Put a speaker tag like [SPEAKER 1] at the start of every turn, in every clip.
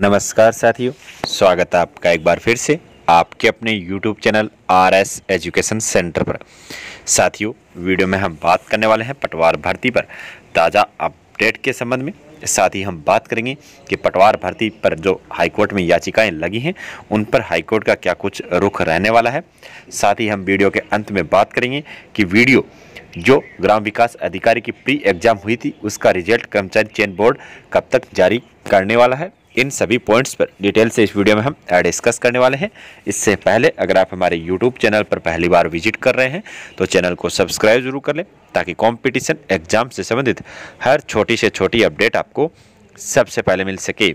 [SPEAKER 1] नमस्कार साथियों स्वागत है आपका एक बार फिर से आपके अपने YouTube channel R S education centre पर साथियों वीडियो में हम बात करने वाले हैं पटवार भर्ती पर ताज़ा अपडेट के संबंध में साथ ही हम बात करेंगे कि पटवार भर्ती पर जो हाईकोर्ट में याचिकाएं लगी हैं उन पर हाईकोर्ट का क्या कुछ रुख रहने वाला है साथ ही हम वीडियो के अंत में बात करेंगे कि वीडियो जो ग्राम विकास अधिकारी की प्री एग्जाम हुई थी उसका रिजल्ट कर्मचारी चयन बोर्ड कब तक जारी करने वाला है इन सभी पॉइंट्स पर डिटेल से इस वीडियो में हम डिस्कस करने वाले हैं इससे पहले अगर आप हमारे यूट्यूब चैनल पर पहली बार विजिट कर रहे हैं तो चैनल को सब्सक्राइब जरूर कर लें ताकि कॉम्पिटिशन एग्जाम से संबंधित हर छोटी से छोटी अपडेट आपको सबसे पहले मिल सके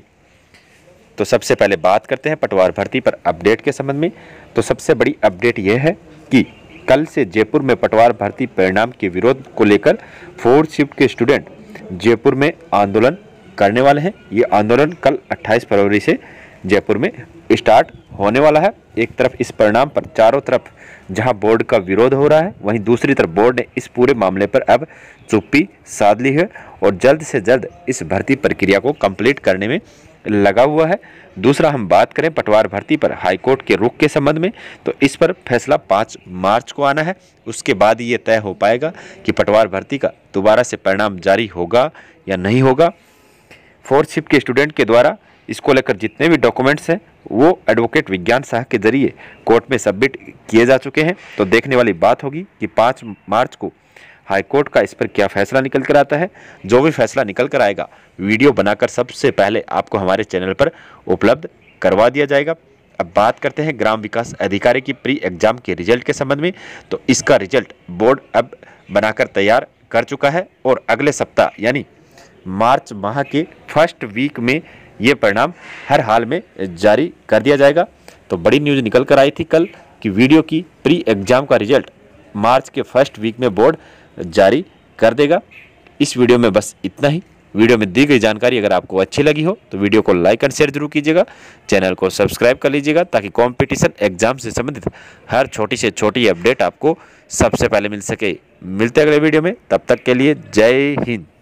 [SPEAKER 1] तो सबसे पहले बात करते हैं पटवार भर्ती पर अपडेट के संबंध में तो सबसे बड़ी अपडेट यह है कि कल से जयपुर में पटवार भर्ती परिणाम के विरोध को लेकर फोर्थ शिफ्ट के स्टूडेंट जयपुर में आंदोलन करने वाले हैं ये आंदोलन कल 28 फरवरी से जयपुर में स्टार्ट होने वाला है एक तरफ इस परिणाम पर चारों तरफ जहां बोर्ड का विरोध हो रहा है वहीं दूसरी तरफ बोर्ड ने इस पूरे मामले पर अब चुप्पी साध ली है और जल्द से जल्द इस भर्ती प्रक्रिया को कंप्लीट करने में लगा हुआ है दूसरा हम बात करें पटवार भर्ती पर हाईकोर्ट के रुख के संबंध में तो इस पर फैसला पाँच मार्च को आना है उसके बाद ये तय हो पाएगा कि पटवार भर्ती का दोबारा से परिणाम जारी होगा या नहीं होगा फोर्थ शिफ्ट के स्टूडेंट के द्वारा इसको लेकर जितने भी डॉक्यूमेंट्स हैं वो एडवोकेट विज्ञान शाह के जरिए कोर्ट में सबमिट किए जा चुके हैं तो देखने वाली बात होगी कि पाँच मार्च को हाईकोर्ट का इस पर क्या फैसला निकल कर आता है जो भी फैसला निकल कर आएगा वीडियो बनाकर सबसे पहले आपको हमारे चैनल पर उपलब्ध करवा दिया जाएगा अब बात करते हैं ग्राम विकास अधिकारी की प्री एग्जाम के रिजल्ट के संबंध में तो इसका रिजल्ट बोर्ड अब बनाकर तैयार कर चुका है और अगले सप्ताह यानी मार्च माह के फर्स्ट वीक में ये परिणाम हर हाल में जारी कर दिया जाएगा तो बड़ी न्यूज़ निकल कर आई थी कल कि वीडियो की प्री एग्ज़ाम का रिजल्ट मार्च के फर्स्ट वीक में बोर्ड जारी कर देगा इस वीडियो में बस इतना ही वीडियो में दी गई जानकारी अगर आपको अच्छी लगी हो तो वीडियो को लाइक एंड शेयर जरूर कीजिएगा चैनल को सब्सक्राइब कर लीजिएगा ताकि कंपटीशन एग्जाम से संबंधित हर छोटी से छोटी अपडेट आपको सबसे पहले मिल सके मिलते अगले वीडियो में तब तक के लिए जय हिंद